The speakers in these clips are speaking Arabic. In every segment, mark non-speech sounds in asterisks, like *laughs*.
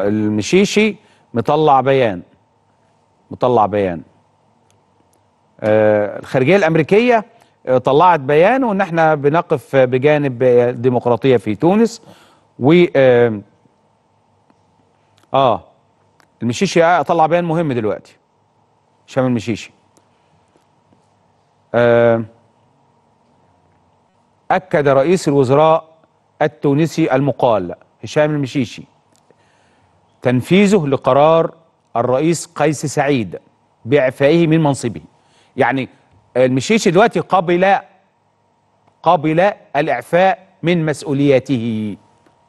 المشيشي مطلع بيان مطلع بيان آه، الخارجيه الامريكيه آه، طلعت بيان وان احنا بنقف بجانب الديمقراطيه في تونس و اه, آه، المشيشي طلع بيان مهم دلوقتي هشام المشيشي اكد رئيس الوزراء التونسي المقال هشام المشيشي تنفيذه لقرار الرئيس قيس سعيد باعفائه من منصبه يعني المشيشي دلوقتي قبل قبل الاعفاء من مسؤولياته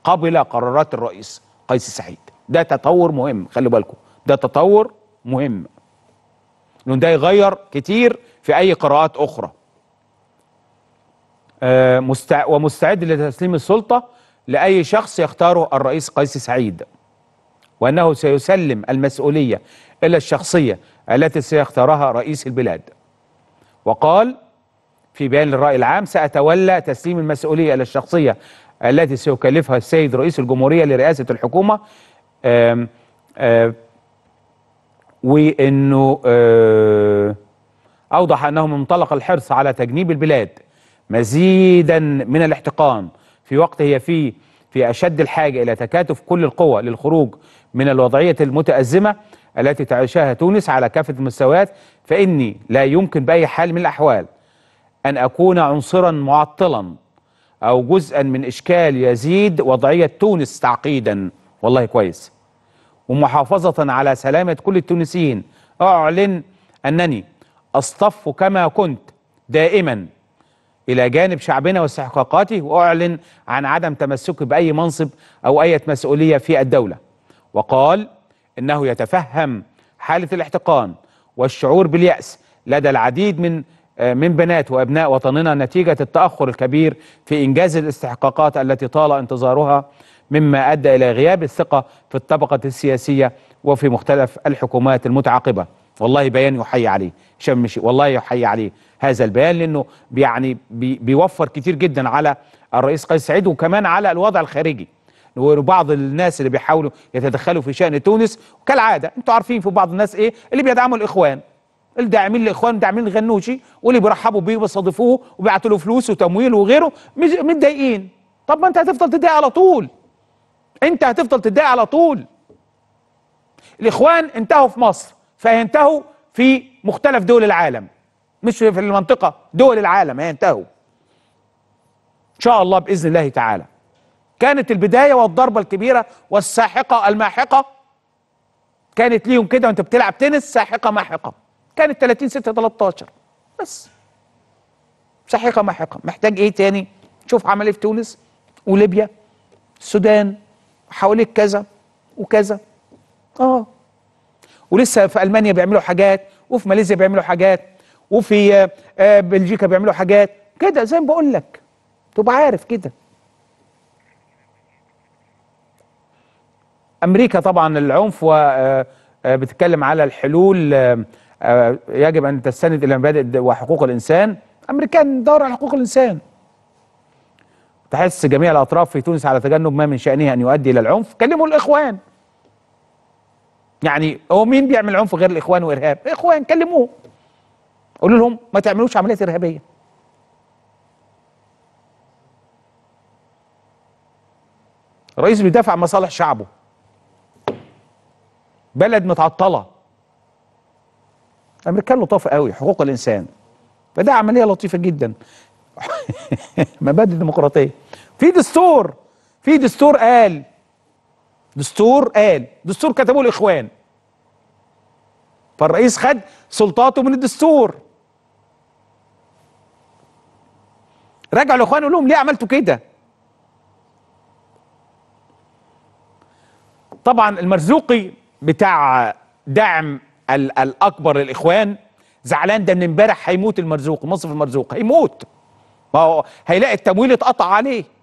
قبل قرارات الرئيس قيس سعيد ده تطور مهم خلي بالكم ده تطور مهم لان ده يغير كتير في اي قراءات اخرى آه، مستع... ومستعد لتسليم السلطه لاي شخص يختاره الرئيس قيس سعيد وأنه سيسلم المسؤولية إلى الشخصية التي سيختارها رئيس البلاد وقال في بيان للرأي العام سأتولى تسليم المسؤولية إلى الشخصية التي سيكلفها السيد رئيس الجمهورية لرئاسة الحكومة آم آم وأنه أوضح أنه من منطلق الحرص على تجنيب البلاد مزيدا من الاحتقان في وقت هي فيه في أشد الحاجة إلى تكاتف كل القوى للخروج من الوضعية المتأزمة التي تعيشها تونس على كافة المستويات فإني لا يمكن بأي حال من الأحوال أن أكون عنصرا معطلا أو جزءا من إشكال يزيد وضعية تونس تعقيدا والله كويس ومحافظة على سلامة كل التونسيين أعلن أنني أصطف كما كنت دائما إلى جانب شعبنا واستحقاقاته وأعلن عن عدم تمسكه بأي منصب أو أي مسؤولية في الدولة وقال إنه يتفهم حالة الاحتقان والشعور باليأس لدى العديد من آه، من بنات وأبناء وطننا نتيجة التأخر الكبير في إنجاز الاستحقاقات التي طال انتظارها مما أدى إلى غياب الثقة في الطبقة السياسية وفي مختلف الحكومات المتعاقبة والله بيان يحيي عليه هشام مشي والله يحيي عليه هذا البيان لانه يعني بي بيوفر كتير جدا على الرئيس قيس سعيد وكمان على الوضع الخارجي وبعض الناس اللي بيحاولوا يتدخلوا في شان تونس كالعاده انتوا عارفين في بعض الناس ايه اللي بيدعموا الاخوان الداعمين لاخوان داعمين الغنوشي واللي بيرحبوا بيه وبيستضيفوه وبيبعتوا له فلوس وتمويل وغيره متضايقين طب ما انت هتفضل تضايق على طول انت هتفضل تضايق على طول الاخوان انتهوا في مصر فينتهوا في مختلف دول العالم مش في المنطقة دول العالم هينتهوا إن شاء الله بإذن الله تعالى كانت البداية والضربة الكبيرة والساحقة الماحقة كانت ليهم كده وانت بتلعب تنس ساحقة ماحقة كانت 30 6 13 بس ساحقة ماحقة محتاج ايه تاني شوف عمل ايه في تونس وليبيا السودان حواليك كذا وكذا اه ولسه في المانيا بيعملوا حاجات وفي ماليزيا بيعملوا حاجات وفي آه، آه، بلجيكا بيعملوا حاجات كده زي ما بقول لك تبقى عارف كده امريكا طبعا العنف و آه، بتتكلم على الحلول يجب ان تستند الى مبادئ وحقوق الانسان امريكان دور على حقوق الانسان تحس جميع الاطراف في تونس على تجنب ما من شانه ان يؤدي الى العنف كلموا الاخوان يعني هو مين بيعمل عنف غير الاخوان وارهاب اخوان كلموه قولوا لهم ما تعملوش عمليات ارهابيه رئيس بيدافع عن مصالح شعبه بلد متعطله الامريكان لطاف قوي حقوق الانسان فده عمليه لطيفه جدا *laughs* مبادئ ديمقراطيه في دستور في دستور قال دستور قال دستور كتبوه الاخوان فالرئيس خد سلطاته من الدستور الأخوان يقول لهم ليه عملتوا كده طبعا المرزوقي بتاع دعم الاكبر للاخوان زعلان ده من امبارح هيموت المرزوقي مصرف المرزوقي هيموت ما هو هيلاقي التمويل اتقطع عليه